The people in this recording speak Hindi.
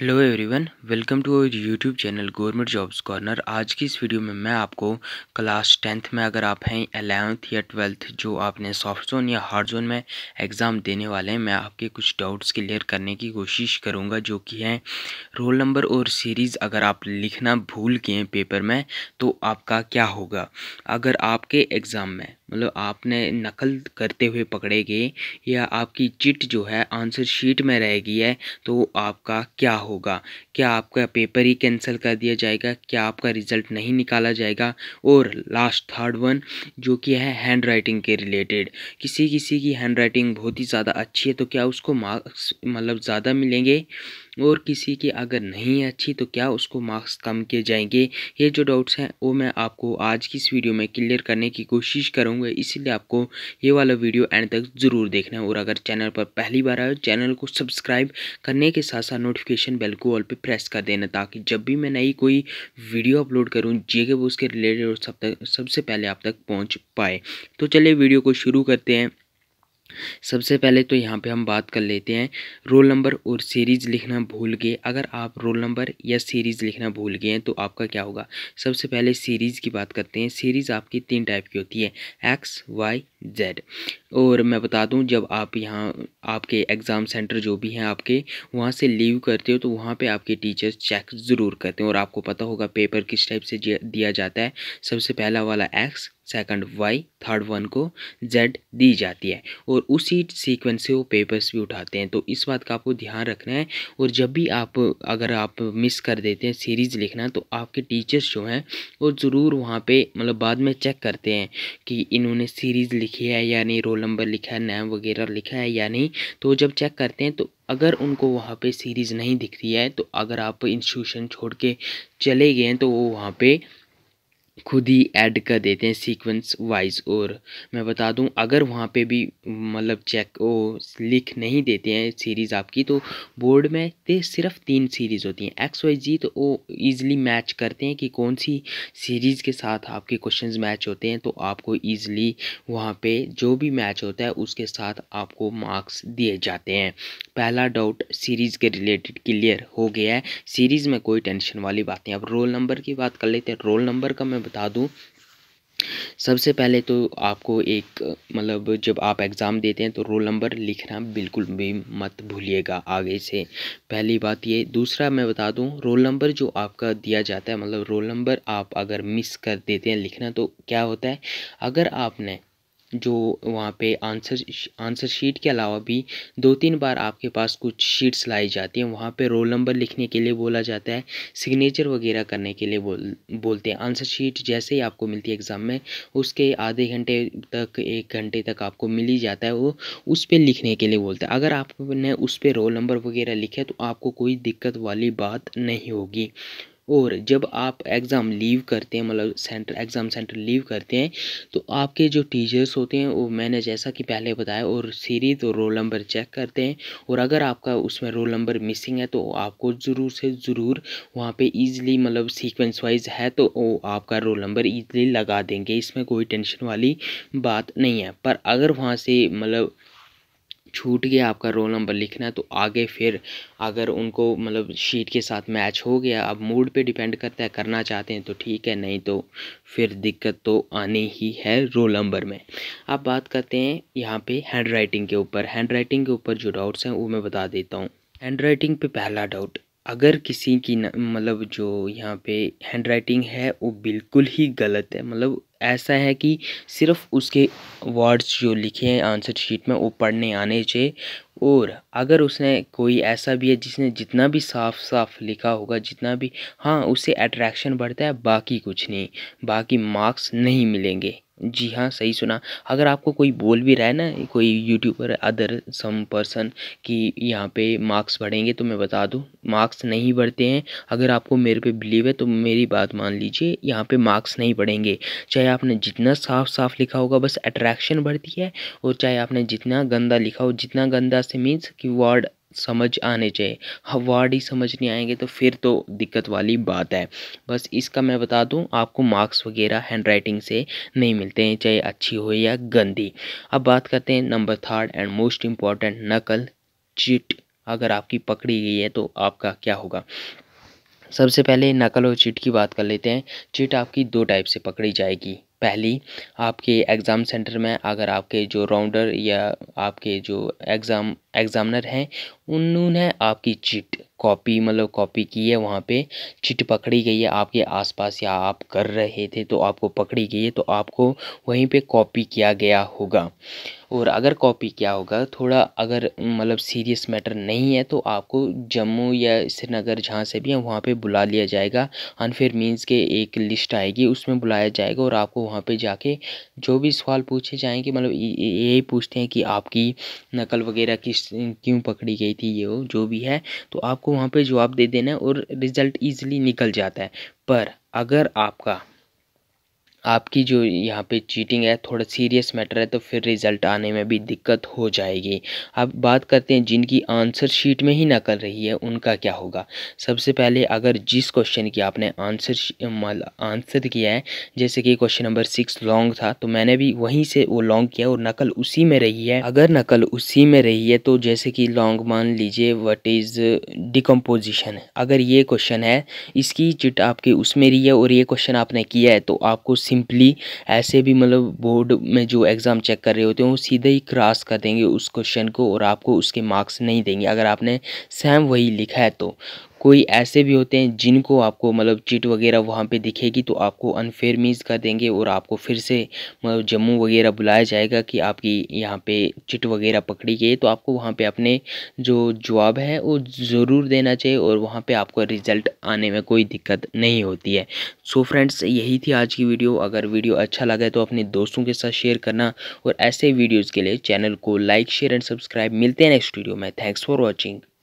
hello everyone welcome to our YouTube channel government jobs corner आज की इस वीडियो में मैं आपको क्लास टेंथ में अगर आप हैं एलेवंथ या ट्वेल्थ जो आपने सॉफ्ट जोन या हार्ड जोन में एग्ज़ाम देने वाले हैं मैं आपके कुछ डाउट्स क्लियर करने की कोशिश करूंगा जो कि है रोल नंबर और सीरीज़ अगर आप लिखना भूल गए पेपर में तो आपका क्या होगा अगर आपके एग्ज़ाम में मतलब आपने नकल करते हुए पकड़ेगे या आपकी चिट जो है आंसर शीट में रह गई है तो आपका क्या होगा क्या आपका पेपर ही कैंसिल कर दिया जाएगा क्या आपका रिज़ल्ट नहीं निकाला जाएगा और लास्ट थर्ड वन जो कि है हैंड राइटिंग के रिलेटेड किसी किसी की हैंड राइटिंग बहुत ही ज़्यादा अच्छी है तो क्या उसको मार्क्स मतलब ज़्यादा मिलेंगे और किसी की अगर नहीं है अच्छी तो क्या उसको मार्क्स कम किए जाएंगे ये जो डाउट्स हैं वो मैं आपको आज की इस वीडियो में क्लियर करने की कोशिश करूँगा इसीलिए आपको ये वाला वीडियो एंड तक ज़रूर देखना है और अगर चैनल पर पहली बार आए चैनल को सब्सक्राइब करने के साथ साथ नोटिफिकेशन बेल को ऑल पर प्रेस कर देना ताकि जब भी मैं नई कोई वीडियो अपलोड करूँ जी के वो उसके रिलेटेड और सब तक सबसे पहले आप तक पहुँच पाए तो चलिए वीडियो को शुरू करते हैं सबसे पहले तो यहाँ पे हम बात कर लेते हैं रोल नंबर और सीरीज़ लिखना भूल गए अगर आप रोल नंबर या सीरीज़ लिखना भूल गए हैं तो आपका क्या होगा सबसे पहले सीरीज़ की बात करते हैं सीरीज़ आपकी तीन टाइप की होती है एक्स वाई जेड और मैं बता दूं जब आप यहाँ आपके एग्ज़ाम सेंटर जो भी हैं आपके वहाँ से लीव करते हो तो वहाँ पे आपके टीचर्स चेक ज़रूर करते हैं और आपको पता होगा पेपर किस टाइप से दिया जाता है सबसे पहला वाला X second Y third one को जेड दी जाती है और उसी सीक्वेंस से वो पेपर्स भी उठाते हैं तो इस बात का आपको ध्यान रखना है और जब भी आप अगर आप मिस कर देते हैं सीरीज़ लिखना तो आपके टीचर्स जो हैं वो ज़रूर वहाँ पे मतलब बाद में चेक करते हैं कि इन्होंने सीरीज़ लिखी लिखी है यानी रोल नंबर लिखा है नैम वगैरह लिखा है या नहीं तो जब चेक करते हैं तो अगर उनको वहाँ पे सीरीज़ नहीं दिख रही है तो अगर आप इंस्टीट्यूशन छोड़ के चले गए हैं तो वो वहाँ पे खुद ही ऐड कर देते हैं सीक्वेंस वाइज और मैं बता दूं अगर वहाँ पे भी मतलब चेक ओ लिख नहीं देते हैं सीरीज़ आपकी तो बोर्ड में ते सिर्फ तीन सीरीज़ होती हैं एक्स वाई जी तो वो ईज़िली मैच करते हैं कि कौन सी सीरीज़ के साथ आपके क्वेश्चंस मैच होते हैं तो आपको ईज़िली वहाँ पे जो भी मैच होता है उसके साथ आपको मार्क्स दिए जाते हैं पहला डाउट सीरीज़ के रिलेटेड क्लियर हो गया है सीरीज़ में कोई टेंशन वाली बात नहीं अब रोल नंबर की बात कर लेते हैं रोल नंबर का मैं बता दूँ सबसे पहले तो आपको एक मतलब जब आप एग्ज़ाम देते हैं तो रोल नंबर लिखना बिल्कुल भी मत भूलिएगा आगे से पहली बात ये दूसरा मैं बता दूं रोल नंबर जो आपका दिया जाता है मतलब रोल नंबर आप अगर मिस कर देते हैं लिखना तो क्या होता है अगर आपने जो वहाँ पे आंसर आंसर शीट के अलावा भी दो तीन बार आपके पास कुछ शीट्स लाई जाती हैं वहाँ पे रोल नंबर लिखने के लिए बोला जाता है सिग्नेचर वगैरह करने के लिए बोल बोलते हैं आंसर शीट जैसे ही आपको मिलती है एग्ज़ाम में उसके आधे घंटे तक एक घंटे तक आपको मिल ही जाता है वो उस पर लिखने के लिए बोलते हैं अगर आपने उस पर रोल नंबर वगैरह लिखे तो आपको कोई दिक्कत वाली बात नहीं होगी और जब आप एग्ज़ाम लीव करते हैं मतलब सेंटर एग्ज़ाम सेंटर लीव करते हैं तो आपके जो टीचर्स होते हैं वो मैंने जैसा कि पहले बताया और सीरीज और रोल नंबर चेक करते हैं और अगर आपका उसमें रोल नंबर मिसिंग है तो आपको ज़रूर से ज़रूर वहाँ पे ईजिली मतलब सीक्वेंस वाइज है तो वो आपका रोल नंबर ईजिली लगा देंगे इसमें कोई टेंशन वाली बात नहीं है पर अगर वहाँ से मतलब छूट गया आपका रोल नंबर लिखना है तो आगे फिर अगर उनको मतलब शीट के साथ मैच हो गया अब मूड पे डिपेंड करता है करना चाहते हैं तो ठीक है नहीं तो फिर दिक्कत तो आनी ही है रोल नंबर में अब बात करते हैं यहाँ पे हैंड राइटिंग के ऊपर हैंड राइटिंग के ऊपर जो डाउट्स हैं वो मैं बता देता हूँ हैंड राइटिंग पे पहला डाउट अगर किसी की मतलब जो यहाँ पे हैंड राइटिंग है वो बिल्कुल ही गलत है मतलब ऐसा है कि सिर्फ उसके वर्ड्स जो लिखे हैं आंसर शीट में वो पढ़ने आने चाहिए और अगर उसने कोई ऐसा भी है जिसने जितना भी साफ साफ लिखा होगा जितना भी हाँ उससे अट्रैक्शन बढ़ता है बाकी कुछ नहीं बाकी मार्क्स नहीं मिलेंगे जी हाँ सही सुना अगर आपको कोई बोल भी रहा है ना कोई यूट्यूबर अदर सम पर्सन कि यहाँ पे मार्क्स बढ़ेंगे तो मैं बता दूँ मार्क्स नहीं बढ़ते हैं अगर आपको मेरे पे बिलीव है तो मेरी बात मान लीजिए यहाँ पे मार्क्स नहीं बढ़ेंगे चाहे आपने जितना साफ साफ लिखा होगा बस अट्रैक्शन बढ़ती है और चाहे आपने जितना गंदा लिखा हो जितना गंदा से मीन्स कि वर्ड समझ आने चाहिए वर्ड ही समझ नहीं आएंगे तो फिर तो दिक्कत वाली बात है बस इसका मैं बता दूं आपको मार्क्स वगैरह हैंड राइटिंग से नहीं मिलते हैं चाहे अच्छी हो या गंदी अब बात करते हैं number third and most important नकल चिट अगर आपकी पकड़ी गई है तो आपका क्या होगा सबसे पहले नकल और चिट की बात कर लेते हैं चिट आपकी दो टाइप से पकड़ी जाएगी पहली आपके एग्ज़ाम सेंटर में अगर आपके जो राउंडर या आपके जो एग्ज़ाम एग्ज़ामिनर हैं उन्होंने आपकी चिट कॉपी मतलब कॉपी की है वहाँ पे चिट पकड़ी गई है आपके आसपास या आप कर रहे थे तो आपको पकड़ी गई है तो आपको वहीं पे कॉपी किया गया होगा और अगर कॉपी क्या होगा थोड़ा अगर मतलब सीरियस मैटर नहीं है तो आपको जम्मू या श्रीनगर जहाँ से भी है वहाँ पे बुला लिया जाएगा अनफेयर मीन्स के एक लिस्ट आएगी उसमें बुलाया जाएगा और आपको वहाँ पे जाके जो भी सवाल पूछे जाएंगे मतलब यही पूछते हैं कि आपकी नकल वगैरह किस क्यों पकड़ी गई थी ये जो भी है तो आपको वहाँ पर जवाब दे देना है और रिज़ल्ट ईजिली निकल जाता है पर अगर आपका आपकी जो यहाँ पे चीटिंग है थोड़ा सीरियस मैटर है तो फिर रिज़ल्ट आने में भी दिक्कत हो जाएगी अब बात करते हैं जिनकी आंसर शीट में ही नकल रही है उनका क्या होगा सबसे पहले अगर जिस क्वेश्चन की आपने आंसर आंसर किया है जैसे कि क्वेश्चन नंबर सिक्स लॉन्ग था तो मैंने भी वहीं से वो लॉन्ग किया और नकल उसी में रही है अगर नकल उसी में रही है तो जैसे कि लॉन्ग मान लीजिए वट इज़ डिकम्पोजिशन अगर ये क्वेश्चन है इसकी चिट आपकी उसमें रही है और ये क्वेश्चन आपने किया है तो आपको सिंपली ऐसे भी मतलब बोर्ड में जो एग्ज़ाम चेक कर रहे होते हैं वो सीधे ही क्रॉस कर देंगे उस क्वेश्चन को और आपको उसके मार्क्स नहीं देंगे अगर आपने सेम वही लिखा है तो कोई ऐसे भी होते हैं जिनको आपको मतलब चिट वगैरह वहाँ पे दिखेगी तो आपको अनफेयर मीज कर देंगे और आपको फिर से मतलब जम्मू वगैरह बुलाया जाएगा कि आपकी यहाँ पे चिट वगैरह पकड़ी गई तो आपको वहाँ पे अपने जो जवाब है वो ज़रूर देना चाहिए और वहाँ पे आपको रिज़ल्ट आने में कोई दिक्कत नहीं होती है सो so फ्रेंड्स यही थी आज की वीडियो अगर वीडियो अच्छा लगा तो अपने दोस्तों के साथ शेयर करना और ऐसे वीडियोज़ के लिए चैनल को लाइक शेयर एंड सब्सक्राइब मिलते हैं नेक्स्ट वीडियो में थैंक्स फॉर वॉचिंग